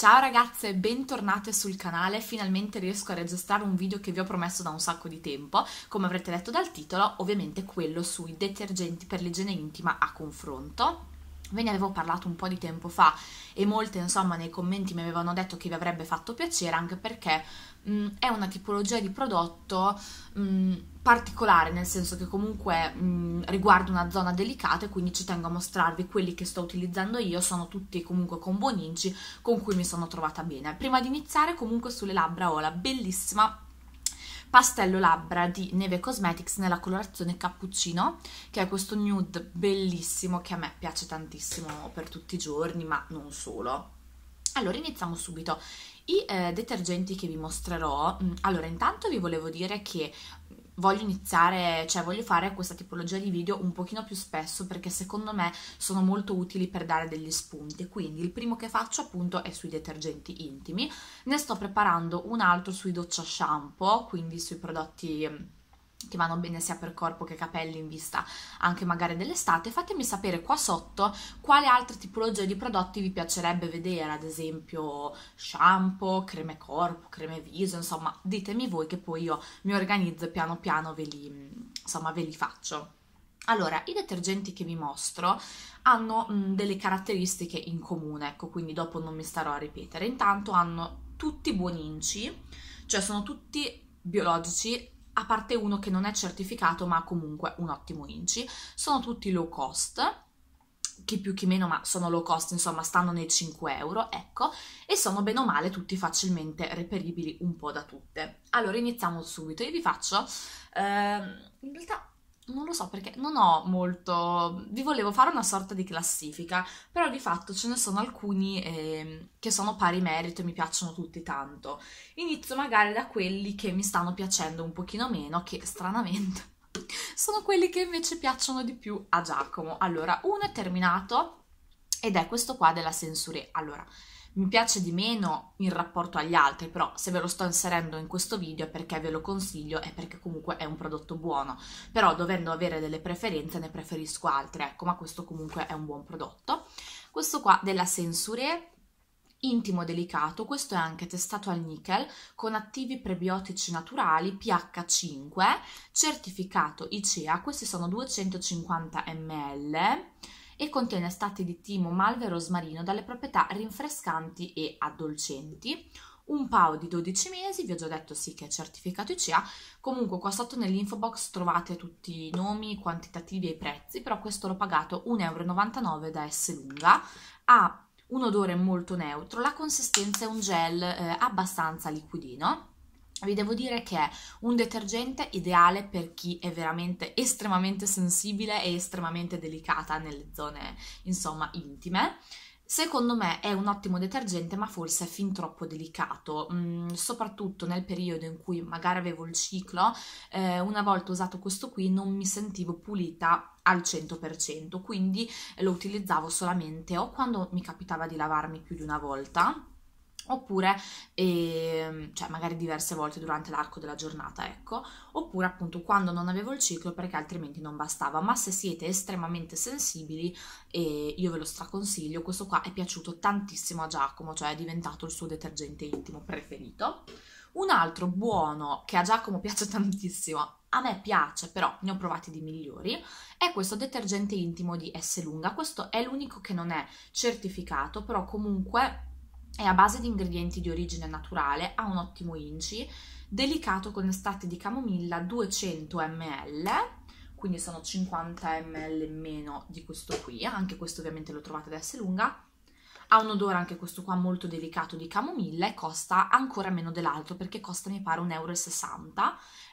Ciao ragazze, bentornate sul canale, finalmente riesco a registrare un video che vi ho promesso da un sacco di tempo, come avrete letto dal titolo, ovviamente quello sui detergenti per l'igiene intima a confronto Ve ne avevo parlato un po' di tempo fa e molte insomma nei commenti mi avevano detto che vi avrebbe fatto piacere anche perché mh, è una tipologia di prodotto mh, particolare nel senso che comunque mh, riguarda una zona delicata e quindi ci tengo a mostrarvi quelli che sto utilizzando io, sono tutti comunque con buon inci con cui mi sono trovata bene. Prima di iniziare comunque sulle labbra ho la bellissima Pastello labbra di Neve Cosmetics nella colorazione cappuccino, che è questo nude bellissimo che a me piace tantissimo per tutti i giorni, ma non solo. Allora iniziamo subito. I eh, detergenti che vi mostrerò, mm, allora intanto vi volevo dire che voglio iniziare, cioè voglio fare questa tipologia di video un pochino più spesso perché secondo me sono molto utili per dare degli spunti. Quindi il primo che faccio appunto è sui detergenti intimi, ne sto preparando un altro sui doccia shampoo, quindi sui prodotti ehm, che vanno bene sia per corpo che capelli in vista anche magari dell'estate, fatemi sapere qua sotto quale altra tipologia di prodotti vi piacerebbe vedere, ad esempio shampoo, creme corpo, creme viso, insomma ditemi voi che poi io mi organizzo e piano piano ve li, insomma, ve li faccio. Allora, i detergenti che vi mostro hanno mh, mm, delle caratteristiche in comune, ecco, quindi dopo non mi starò a ripetere. Intanto hanno tutti buoninci, cioè sono tutti biologici a parte uno che non è certificato ma comunque un ottimo inci. Sono tutti low cost, chi più chi meno ma sono low cost, insomma stanno nei 5 euro, ecco, e sono bene o male tutti facilmente reperibili un po' da tutte. Allora iniziamo subito, io vi faccio, eh, in realtà non lo so perché non ho molto. Vi volevo fare una sorta di classifica, però di fatto ce ne sono alcuni eh, che sono pari merito e mi piacciono tutti tanto. Inizio magari da quelli che mi stanno piacendo un pochino meno, che stranamente sono quelli che invece piacciono di più a Giacomo. Allora, uno è terminato ed è questo qua della censure. Allora, mi piace di meno in rapporto agli altri, però se ve lo sto inserendo in questo video è perché ve lo consiglio e perché comunque è un prodotto buono, però dovendo avere delle preferenze ne preferisco altre, ecco, ma questo comunque è un buon prodotto. Questo qua della Sensure intimo delicato, questo è anche testato al nickel con attivi prebiotici naturali pH 5, certificato ICEA, questi sono 250 ml e contiene stati di timo, malve e rosmarino dalle proprietà rinfrescanti e addolcenti. Un PAO di 12 mesi, vi ho già detto sì che è certificato ICEA, comunque qua sotto nell'info box trovate tutti i nomi, i quantitativi e i prezzi, però questo l'ho pagato 1,99 euro da S lunga, ha un odore molto neutro, la consistenza è un gel eh, abbastanza liquidino, vi devo dire che è un detergente ideale per chi è veramente estremamente sensibile e estremamente delicata nelle zone, insomma, intime. Secondo me è un ottimo detergente, ma forse è fin troppo delicato, mm, soprattutto nel periodo in cui magari avevo il ciclo, eh, una volta usato questo qui non mi sentivo pulita al 100%, quindi lo utilizzavo solamente o quando mi capitava di lavarmi più di una volta, oppure eh, cioè magari diverse volte durante l'arco della giornata, ecco, oppure appunto quando non avevo il ciclo perché altrimenti non bastava, ma se siete estremamente sensibili eh, io ve lo straconsiglio, questo qua è piaciuto tantissimo a Giacomo, cioè è diventato il suo detergente intimo preferito. Un altro buono che a Giacomo piace tantissimo, a me piace però ne ho provati di migliori, è questo detergente intimo di S Lunga, questo è l'unico che non è certificato, però comunque è a base di ingredienti di origine naturale, ha un ottimo inci, delicato con estratti di camomilla 200 ml, quindi sono 50 ml meno di questo qui, anche questo ovviamente lo trovate ad essere lunga, ha un odore anche questo qua molto delicato di camomilla e costa ancora meno dell'altro perché costa mi pare 1,60 euro,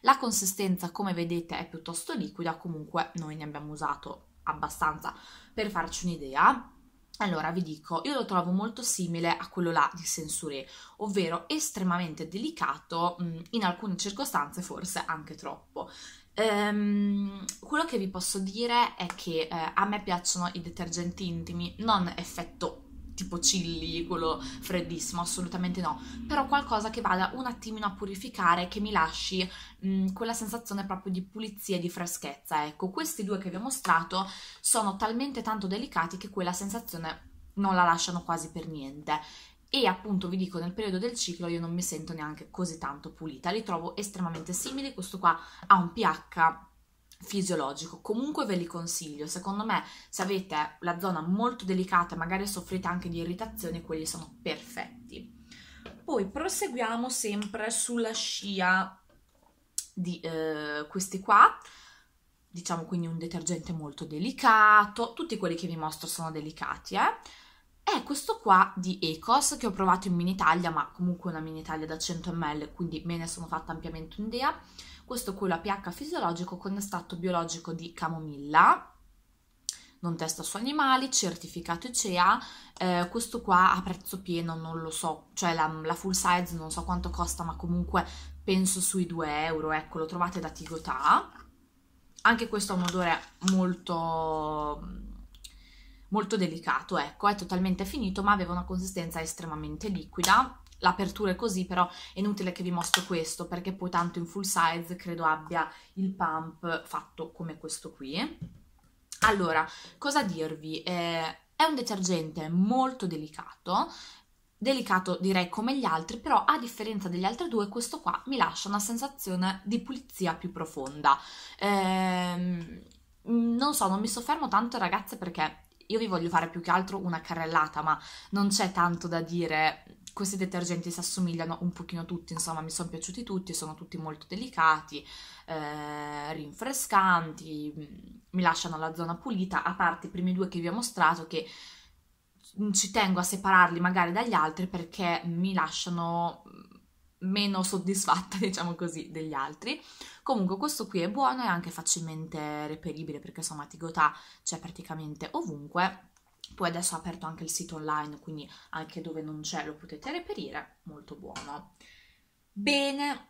la consistenza come vedete è piuttosto liquida, comunque noi ne abbiamo usato abbastanza per farci un'idea, allora vi dico, io lo trovo molto simile a quello là di Sensouré, ovvero estremamente delicato, mm, in alcune circostanze forse anche troppo. Um, quello che vi posso dire è che eh, a me piacciono i detergenti intimi, non effetto tipo chilli, quello freddissimo, assolutamente no, però qualcosa che vada un attimino a purificare, che mi lasci mh, mm, quella sensazione proprio di pulizia e di freschezza, ecco, questi due che vi ho mostrato sono talmente tanto delicati che quella sensazione non la lasciano quasi per niente e appunto vi dico nel periodo del ciclo io non mi sento neanche così tanto pulita, li trovo estremamente simili, questo qua ha un pH fisiologico. Comunque ve li consiglio, secondo me se avete la zona molto delicata, e magari soffrite anche di irritazione, quelli sono perfetti. Poi proseguiamo sempre sulla scia di eh, questi qua, diciamo quindi un detergente molto delicato, tutti quelli che vi mostro sono delicati, eh? è questo qua di Ecos che ho provato in mini taglia, ma comunque una mini taglia da 100 ml, quindi me ne sono fatta ampiamente un'idea. Questo qui è la pH fisiologico con estratto biologico di camomilla, non testa su animali, certificato ICEA, eh, questo qua a prezzo pieno non lo so, cioè la, la, full size non so quanto costa, ma comunque penso sui 2 euro, ecco, lo trovate da Tigotà. Anche questo ha un odore molto molto delicato, ecco, è totalmente finito ma aveva una consistenza estremamente liquida, l'apertura è così però è inutile che vi mostro questo perché poi tanto in full size credo abbia il pump fatto come questo qui. Allora, cosa dirvi? Eh, è un detergente molto delicato, delicato direi come gli altri, però a differenza degli altri due questo qua mi lascia una sensazione di pulizia più profonda. Eh, non so, non mi soffermo tanto ragazze perché io vi voglio fare più che altro una carrellata, ma non c'è tanto da dire. Questi detergenti si assomigliano un pochino tutti, insomma, mi sono piaciuti tutti, sono tutti molto delicati, eh, rinfrescanti, mi lasciano la zona pulita, a parte i primi due che vi ho mostrato che ci tengo a separarli magari dagli altri perché mi lasciano meno soddisfatta, diciamo così, degli altri. Comunque questo qui è buono e anche facilmente reperibile perché insomma Tigotà c'è cioè, praticamente ovunque. Poi adesso ho aperto anche il sito online, quindi anche dove non c'è lo potete reperire, molto buono. Bene,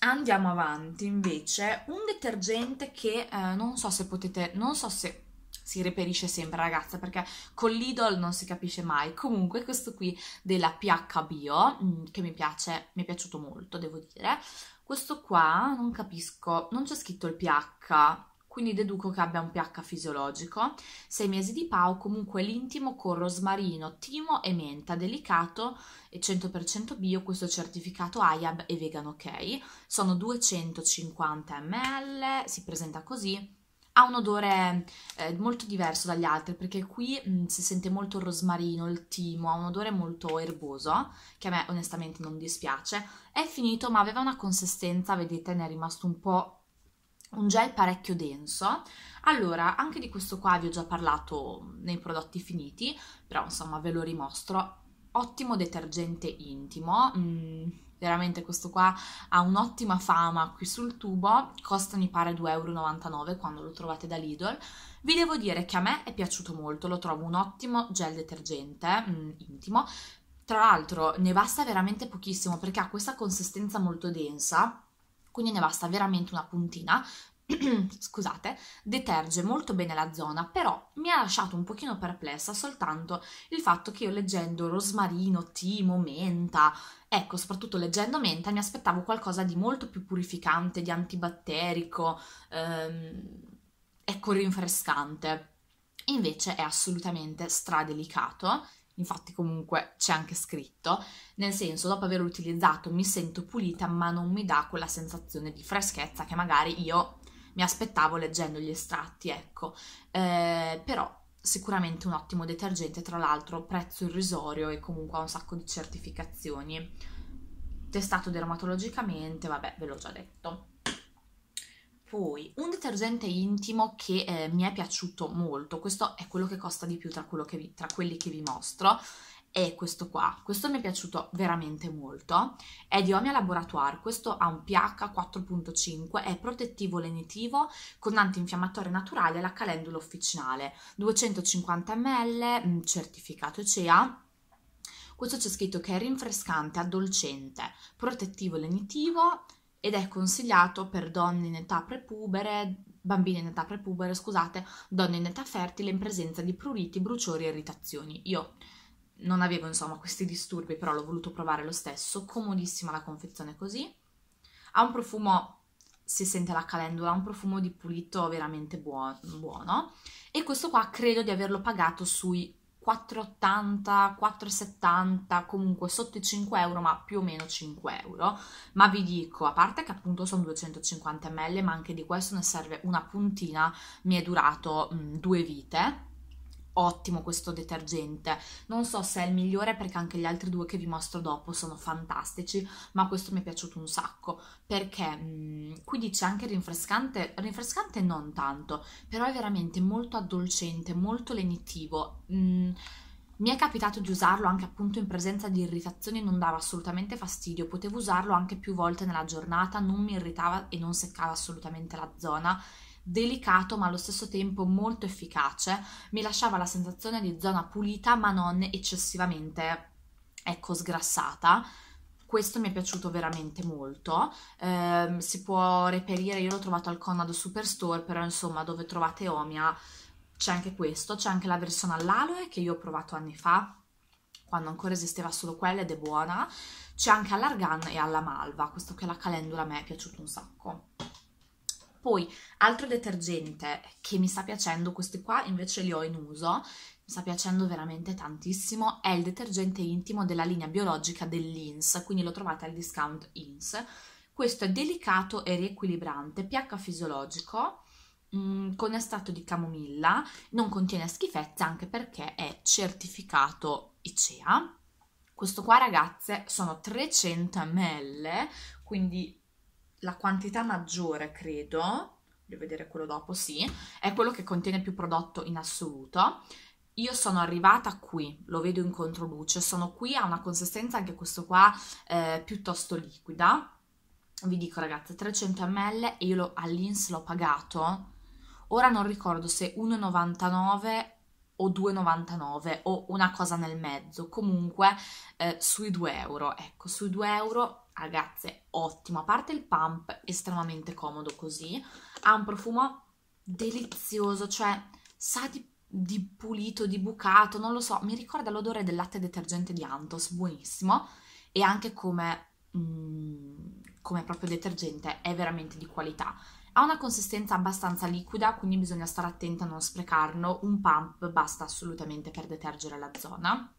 andiamo avanti invece. Un detergente che eh, non so se potete, non so se si reperisce sempre ragazza perché con l'idol non si capisce mai. Comunque questo qui della PH Bio mm, che mi piace, mi è piaciuto molto devo dire. Questo qua non capisco, non c'è scritto il pH, quindi deduco che abbia un pH fisiologico. 6 mesi di pau, comunque l'intimo con rosmarino, timo e menta, delicato e 100% bio, questo certificato IAB e vegan ok. Sono 250 ml, si presenta così, ha un odore eh, molto diverso dagli altri perché qui mh, mm, si sente molto il rosmarino, il timo, ha un odore molto erboso che a me onestamente non dispiace. È finito ma aveva una consistenza, vedete ne è rimasto un po' un gel parecchio denso. Allora, anche di questo qua vi ho già parlato nei prodotti finiti, però insomma ve lo rimostro. Ottimo detergente intimo, mh, mm, veramente questo qua ha un'ottima fama qui sul tubo, costa mi pare 2,99€ quando lo trovate da Lidl. Vi devo dire che a me è piaciuto molto, lo trovo un ottimo gel detergente mh, mm, intimo, tra l'altro ne basta veramente pochissimo perché ha questa consistenza molto densa, quindi ne basta veramente una puntina, scusate, deterge molto bene la zona, però mi ha lasciato un pochino perplessa soltanto il fatto che io leggendo rosmarino, timo, menta, ecco, soprattutto leggendo menta, mi aspettavo qualcosa di molto più purificante, di antibatterico, ehm, ecco, rinfrescante. Invece è assolutamente stradelicato infatti comunque c'è anche scritto, nel senso dopo averlo utilizzato mi sento pulita ma non mi dà quella sensazione di freschezza che magari io mi aspettavo leggendo gli estratti, ecco, eh, però sicuramente un ottimo detergente, tra l'altro prezzo irrisorio e comunque ha un sacco di certificazioni, testato dermatologicamente, vabbè ve l'ho già detto. Poi un detergente intimo che eh, mi è piaciuto molto, questo è quello che costa di più tra, che vi, tra quelli che vi mostro è questo qua, questo mi è piaciuto veramente molto, è di Omia Laboratoire, questo ha un pH 4.5, è protettivo lenitivo con antinfiammatorio naturale la calendula officinale, 250 ml, mm, certificato CEA, questo c'è scritto che è rinfrescante, addolcente, protettivo lenitivo ed è consigliato per donne in età prepubere, bambine in età prepubere, scusate, donne in età fertile in presenza di pruriti, bruciori e irritazioni. Io non avevo insomma questi disturbi, però l'ho voluto provare lo stesso, comodissima la confezione così, ha un profumo, si sente la calendula, un profumo di pulito veramente buono, buono. e questo qua credo di averlo pagato sui 4,80, 4,70, comunque sotto i 5 euro, ma più o meno 5 euro. Ma vi dico, a parte che appunto sono 250 ml, ma anche di questo ne serve una puntina, mi è durato mh, due vite, ottimo questo detergente non so se è il migliore perché anche gli altri due che vi mostro dopo sono fantastici ma questo mi è piaciuto un sacco perché mh, mm, qui dice anche rinfrescante rinfrescante non tanto però è veramente molto addolcente molto lenitivo mh, mm, mi è capitato di usarlo anche appunto in presenza di irritazioni, non dava assolutamente fastidio, potevo usarlo anche più volte nella giornata, non mi irritava e non seccava assolutamente la zona delicato ma allo stesso tempo molto efficace, mi lasciava la sensazione di zona pulita ma non eccessivamente, ecco, sgrassata. Questo mi è piaciuto veramente molto, eh, si può reperire, io l'ho trovato al Conad Superstore, però insomma dove trovate Omia c'è anche questo, c'è anche la versione all'aloe che io ho provato anni fa, quando ancora esisteva solo quella ed è buona, c'è anche all'argan e alla malva, questo che è la calendula a me è piaciuto un sacco. Poi altro detergente che mi sta piacendo, questi qua invece li ho in uso, mi sta piacendo veramente tantissimo, è il detergente intimo della linea biologica dell'Ins, quindi lo trovate al discount Ins. Questo è delicato e riequilibrante, pH fisiologico, mm, con estratto di camomilla, non contiene schifezze anche perché è certificato ICEA. Questo qua ragazze sono 300 ml, quindi la quantità maggiore, credo, voglio vedere quello dopo, sì, è quello che contiene più prodotto in assoluto. Io sono arrivata qui, lo vedo in controluce, sono qui, ha una consistenza anche questo qua eh, piuttosto liquida. Vi dico ragazzi, 300 ml e io all'ins l'ho pagato, ora non ricordo se 1,99 o 2,99 o una cosa nel mezzo, comunque eh, sui 2 euro. Ecco, sui 2 euro, ragazze, ottimo. A parte il pump, estremamente comodo così, ha un profumo delizioso, cioè sa di, di pulito, di bucato, non lo so, mi ricorda l'odore del latte detergente di Antos, buonissimo, e anche come, mh, mm, come proprio detergente è veramente di qualità. Ha una consistenza abbastanza liquida, quindi bisogna stare attenti a non sprecarlo. Un pump basta assolutamente per detergere la zona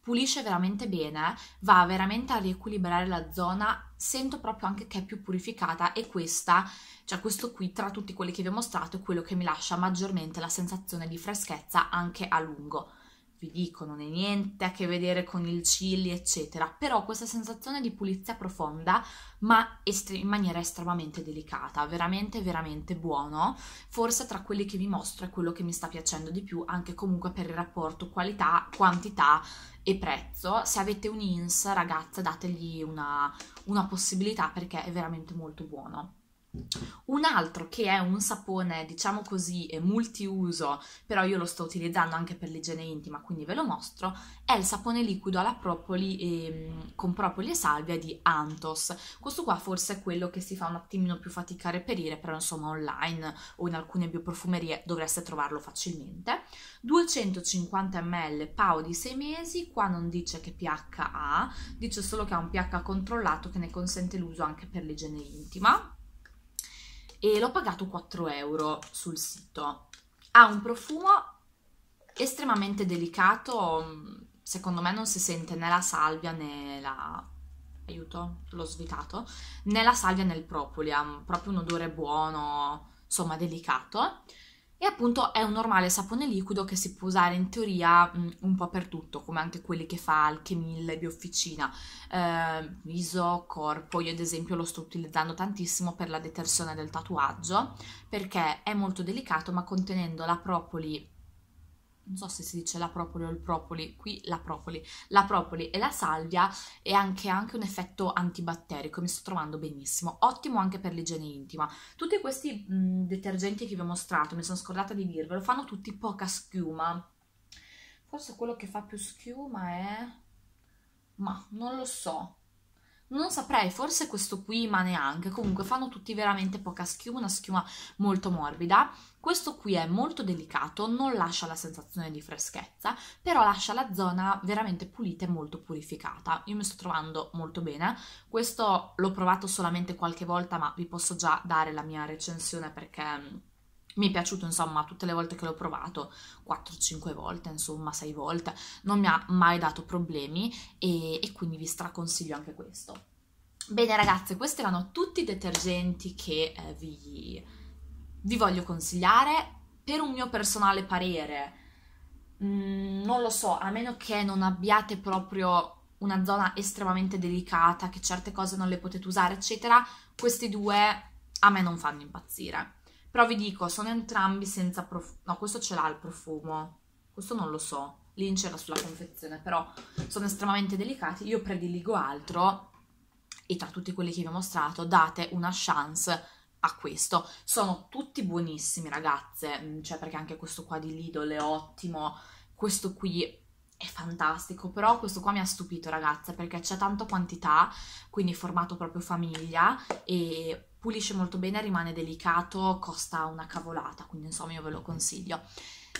pulisce veramente bene, va veramente a riequilibrare la zona, sento proprio anche che è più purificata e questa, cioè questo qui tra tutti quelli che vi ho mostrato è quello che mi lascia maggiormente la sensazione di freschezza anche a lungo vi dico, non è niente a che vedere con il chili, eccetera, però questa sensazione di pulizia profonda, ma in maniera estremamente delicata, veramente, veramente buono. Forse tra quelli che vi mostro è quello che mi sta piacendo di più, anche comunque per il rapporto qualità, quantità e prezzo. Se avete un INS, ragazze, dategli una, una possibilità perché è veramente molto buono. Un altro che è un sapone, diciamo così, multiuso, però io lo sto utilizzando anche per l'igiene intima, quindi ve lo mostro, è il sapone liquido alla propoli e, ehm, con propoli e salvia di Antos. Questo qua forse è quello che si fa un attimino più fatica a reperire, però insomma online o in alcune bioprofumerie dovreste trovarlo facilmente. 250 ml PAO di 6 mesi, qua non dice che pH ha, dice solo che ha un pH controllato che ne consente l'uso anche per l'igiene intima e l'ho pagato 4 euro sul sito. Ha un profumo estremamente delicato, mm, secondo me non si sente né la salvia né la... aiuto, l'ho svitato, né la salvia né il propoli, proprio un odore buono, insomma delicato. E appunto è un normale sapone liquido che si può usare in teoria un po' per tutto, come anche quelli che fa Alchemil Biofficina, eh, viso, corpo. Io ad esempio lo sto utilizzando tantissimo per la detersione del tatuaggio perché è molto delicato ma contenendo la propoli non so se si dice la propoli o il propoli, qui la propoli, la propoli e la salvia è anche, anche un effetto antibatterico, mi sto trovando benissimo, ottimo anche per l'igiene intima. Tutti questi mh, detergenti che vi ho mostrato, mi sono scordata di dirvelo, fanno tutti poca schiuma, forse quello che fa più schiuma è... ma non lo so, non saprei, forse questo qui, ma neanche. Comunque fanno tutti veramente poca schiuma, una schiuma molto morbida. Questo qui è molto delicato, non lascia la sensazione di freschezza, però lascia la zona veramente pulita e molto purificata. Io mi sto trovando molto bene. Questo l'ho provato solamente qualche volta, ma vi posso già dare la mia recensione perché mm, mi è piaciuto insomma tutte le volte che l'ho provato 4-5 volte insomma 6 volte non mi ha mai dato problemi e, e quindi vi straconsiglio anche questo bene ragazze questi erano tutti i detergenti che eh, vi, vi, voglio consigliare per un mio personale parere mm, non lo so a meno che non abbiate proprio una zona estremamente delicata che certe cose non le potete usare eccetera questi due a me non fanno impazzire però vi dico, sono entrambi senza profumo. No, questo ce l'ha il profumo. Questo non lo so. Lì c'era sulla confezione, però sono estremamente delicati. Io prediligo altro e tra tutti quelli che vi ho mostrato date una chance a questo. Sono tutti buonissimi, ragazze, mm, cioè perché anche questo qua di Lidl è ottimo, questo qui è fantastico, però questo qua mi ha stupito, ragazze, perché c'è tanta quantità, quindi formato proprio famiglia e pulisce molto bene, rimane delicato, costa una cavolata, quindi insomma io ve lo consiglio.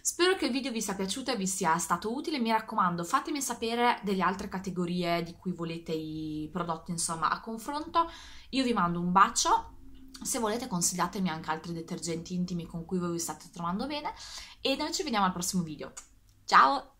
Spero che il video vi sia piaciuto e vi sia stato utile, mi raccomando fatemi sapere delle altre categorie di cui volete i prodotti insomma a confronto, io vi mando un bacio, se volete consigliatemi anche altri detergenti intimi con cui voi vi state trovando bene e noi ci vediamo al prossimo video, ciao!